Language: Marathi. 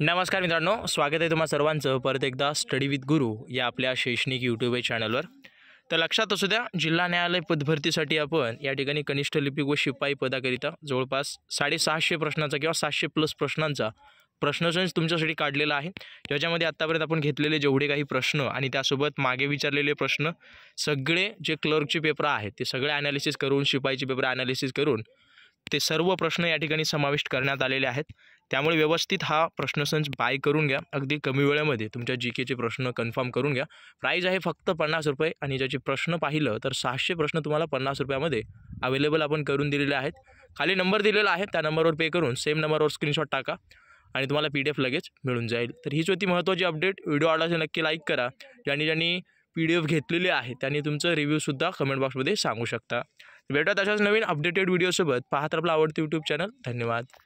नमस्कार मित्रांनो स्वागत आहे तुम्हा सर्वांचं परत एकदा स्टडी विथ गुरु या आपल्या शैक्षणिक यूट्यूब या चॅनलवर तर लक्षात असू द्या जिल्हा न्यायालय पदभरतीसाठी आपण या ठिकाणी कनिष्ठ लिपिक व शिपाई पदाकरिता जवळपास साडेसहाशे प्रश्नांचा किंवा सातशे प्लस प्रश्नांचा प्रश्नसंच तुमच्यासाठी काढलेला आहे ज्याच्यामध्ये आत्तापर्यंत आपण घेतलेले जेवढे काही प्रश्न आणि त्यासोबत मागे विचारलेले प्रश्न सगळे जे क्लर्कचे पेपर आहेत ते सगळे ॲनालिसिस करून शिपाईचे पेपर ॲनालिसिस करून ते सर्व प्रश्न या ठिकाणी समाविष्ट करण्यात आलेले आहेत त्यामुळे व्यवस्थित हा प्रश्नसंच बाय करून घ्या अगदी कमी वेळेमध्ये तुमच्या जी केचे प्रश्न कन्फर्म करून घ्या प्राईज आहे फक्त पन्नास रुपये आणि ज्याचे प्रश्न पाहिलं तर सहाशे प्रश्न तुम्हाला पन्नास रुपयामध्ये अवेलेबल आपण करून दिलेले आहेत खाली नंबर दिलेला आहे त्या नंबरवर पे करून सेम नंबरवर स्क्रीनशॉट टाका आणि तुम्हाला पी डी एफ लगेच मिळून जाईल तर हीच होती महत्त्वाची अपडेट व्हिडिओ आवडला नक्की लाईक करा ज्यांनी ज्यांनी पी डी एफ घेतलेली आहे त्यांनी तुमचं रिव्ह्यूसुद्धा कमेंट बॉक्समध्ये सांगू शकता भेटत तशाच नवीन अपडेटेड व्हिडिओसोबत पाहत आपला आवडतं यूट्यूब चॅनल धन्यवाद